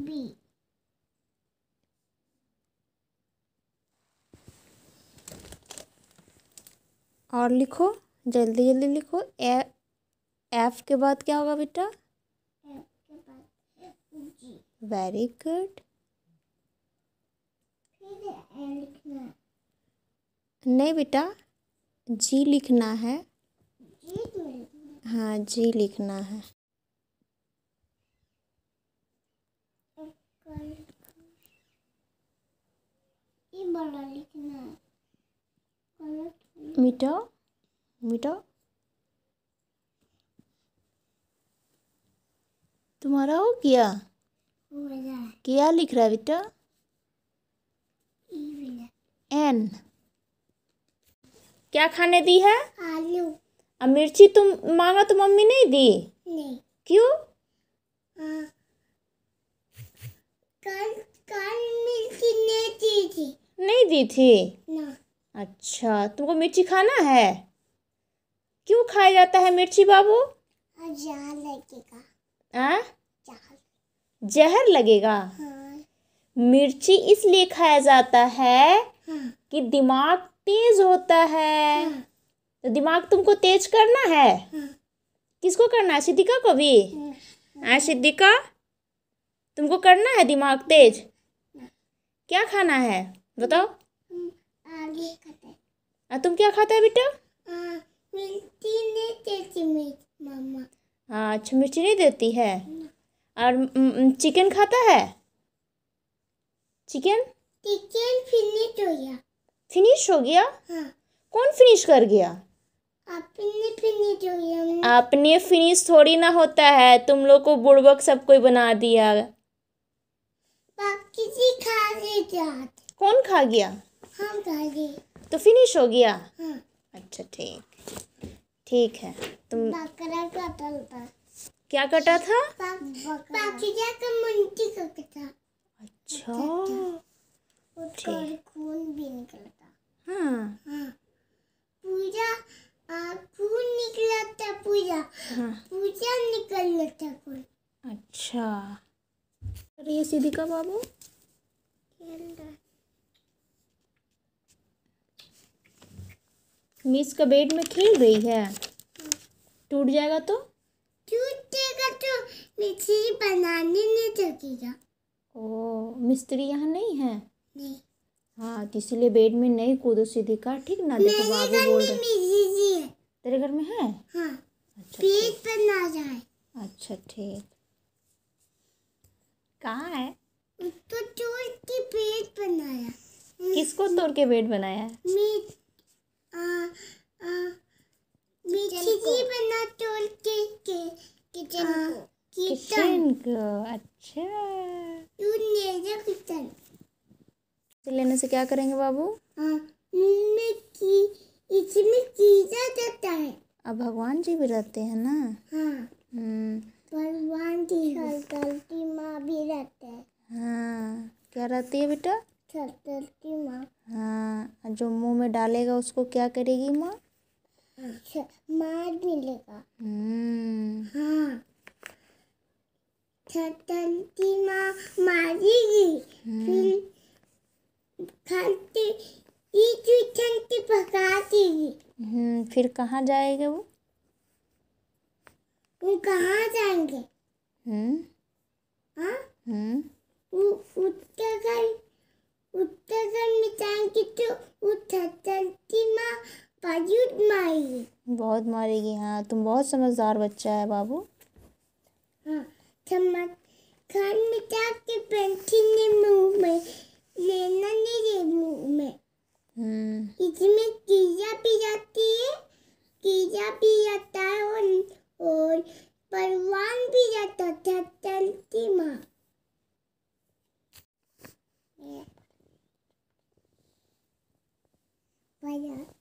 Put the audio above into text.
B. और लिखो जल्दी जल्दी लिखो ए एफ के बाद क्या होगा बेटा वेरी गुड नहीं बेटा जी तो लिखना है हाँ जी लिखना है तुम्हारा हो किया क्या लिख रहा है बेटा एन क्या खाने दी है आलू अब मिर्ची तुम मांगा तो मम्मी नहीं दी नहीं क्यों मिर्ची नहीं दी थी नहीं दी थी ना अच्छा तुमको मिर्ची खाना है क्यों खाया जाता है मिर्ची बाबू जहर लगेगा आ? हाँ? जहर जहर लगेगा हाँ। मिर्ची इसलिए खाया जाता है हाँ। कि दिमाग तेज होता है हाँ। तो दिमाग तुमको तेज करना है हाँ। किसको करना है सिद्धिका को भी हाँ सिद्धिका तुमको करना है दिमाग तेज क्या खाना है बताओ आ, तुम क्या खाते है बेटा हाँ अच्छा मिर्ची नहीं देती है और चिकन खाता है चिकन चिकन फिनिश हो गया फिनिश हो गया हाँ। कौन फिनिश कर गया आपने फिनिश हो गया आपने फिनिश थोड़ी ना होता है तुम लोग को बुड़बक सब कोई बना दिया किसी खा गया कौन खा गया हम खा गए तो फिनिश हो गया हाँ। अच्छा ठीक ठीक है तुम बकरा कटा था क्या कटा था बकरा का मुंडी कटा अच्छा उसका खून भी निकला था हाँ हाँ खून निकला था पूरा हाँ। पूरा निकल था खून अच्छा कर ये सीधी का बाबू मिस का बेड में खेल रही है टूट जाएगा तो टूट जाएगा तो मिस्त्री बनाने नहीं चलेगा ओ मिस्त्री यहाँ नहीं है नहीं हाँ तो इसीलिए बेड में नहीं कूदो सीधी का ठीक ना देखो बाबू बोल रहे तेरे घर में है हाँ अच्छा बेड पर जाए अच्छा ठीक कहाँ है तो तोड़ के बेड बनाया किसको तोड़ के बेड बनाया बना तोड़ के के किचन को किचन को अच्छा किचन लेने से क्या करेंगे बाबू इसमें चीजा जाता है अब भगवान जी भी रहते हैं ना हाँ हम्म। भगवान जी माँ भी रहते हैं हाँ क्या रहती है बेटा छतर की माँ हाँ जो मुंह में डालेगा उसको क्या करेगी माँ अच्छा, मार मिलेगा हम्म। हाँ छतर की माँ मारेगी फिर खाते छनते पका देगी हम्म, फिर कहाँ जाएगा वो वो कहाँ जाएंगे हम्म हाँ? हम्म। तो बहुत मारेगी हाँ तुम बहुत समझदार बच्चा है बाबू हाँ खान मिटा के पेंसिल ने मुंह में लेना नहीं ले मुंह में हम्म। इसमें कीड़ा भी जाती है कीड़ा भी जाता है और, और Bei wann wieder der Zettel Zimmer? Ja. Bei